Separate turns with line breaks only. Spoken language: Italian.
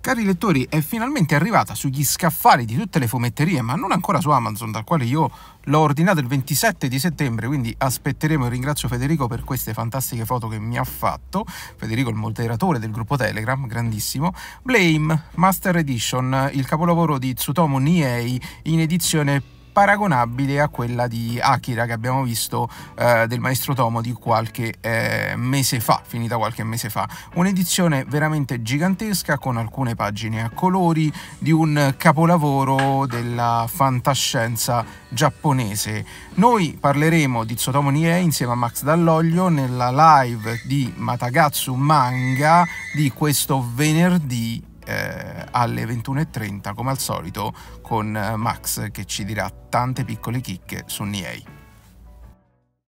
Cari lettori, è finalmente arrivata sugli scaffali di tutte le fumetterie, ma non ancora su Amazon, dal quale io l'ho ordinato il 27 di settembre, quindi aspetteremo e ringrazio Federico per queste fantastiche foto che mi ha fatto. Federico, il moderatore del gruppo Telegram, grandissimo. Blame, Master Edition, il capolavoro di Tsutomu Niei in edizione paragonabile a quella di Akira che abbiamo visto eh, del maestro Tomo di qualche eh, mese fa, finita qualche mese fa. Un'edizione veramente gigantesca con alcune pagine a colori di un capolavoro della fantascienza giapponese. Noi parleremo di Tsutomu Nihei insieme a Max Dall'Oglio nella live di Matagatsu Manga di questo venerdì eh, alle 21.30 come al solito con eh, Max che ci dirà tante piccole chicche su Niei.